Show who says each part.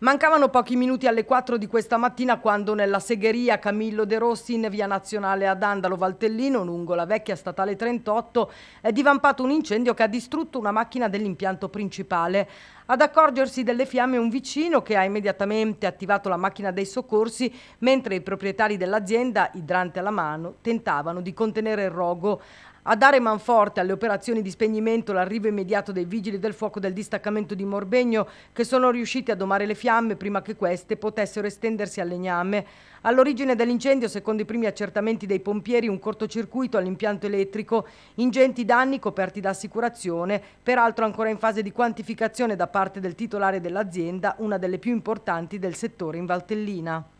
Speaker 1: Mancavano pochi minuti alle 4 di questa mattina quando nella segheria Camillo De Rossi in via nazionale ad Andalo Valtellino, lungo la vecchia statale 38, è divampato un incendio che ha distrutto una macchina dell'impianto principale. Ad accorgersi delle fiamme un vicino che ha immediatamente attivato la macchina dei soccorsi mentre i proprietari dell'azienda, idrante alla mano, tentavano di contenere il rogo. A dare manforte alle operazioni di spegnimento l'arrivo immediato dei vigili del fuoco del distaccamento di Morbegno che sono riusciti a domare le fiamme prima che queste potessero estendersi al legname. All'origine dell'incendio, secondo i primi accertamenti dei pompieri, un cortocircuito all'impianto elettrico, ingenti danni coperti da assicurazione, peraltro ancora in fase di quantificazione da parte del titolare dell'azienda, una delle più importanti del settore in Valtellina.